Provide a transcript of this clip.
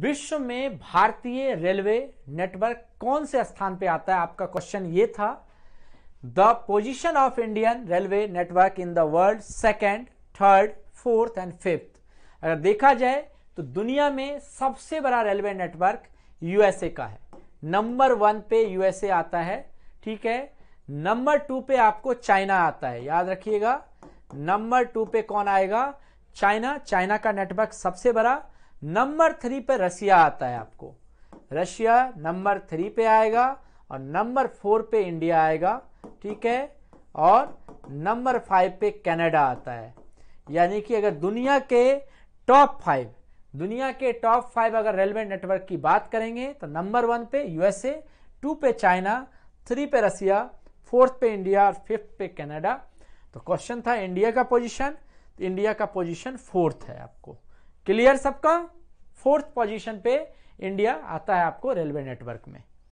विश्व में भारतीय रेलवे नेटवर्क कौन से स्थान पे आता है आपका क्वेश्चन ये था the position of Indian railway network in the world second third fourth and fifth अगर देखा जाए तो दुनिया में सबसे बड़ा रेलवे नेटवर्क यूएसए का है नंबर वन पे यूएसए आता है ठीक है नंबर टू पे आपको चाइना आता है याद रखिएगा नंबर टू पे कौन आएगा चाइना चाइना का नेटवर्क सबसे बड़ा नंबर थ्री पे रसिया आता है आपको रशिया नंबर थ्री पे आएगा और नंबर फोर पे इंडिया आएगा ठीक है और नंबर फाइव पे कनाडा आता है यानी कि अगर दुनिया के टॉप फाइव दुनिया के टॉप फाइव अगर रेलवे नेटवर्क की बात करेंगे तो नंबर वन पे यूएसए टू पे चाइना थ्री पे रसिया फोर्थ पे इंडिया और फिफ्थ पे कनाडा तो क्वेश्चन था इंडिया का पोजीशन तो इंडिया का पोजीशन फोर्थ है आपको क्लियर सबका फोर्थ पोजीशन पे इंडिया आता है आपको रेलवे नेटवर्क में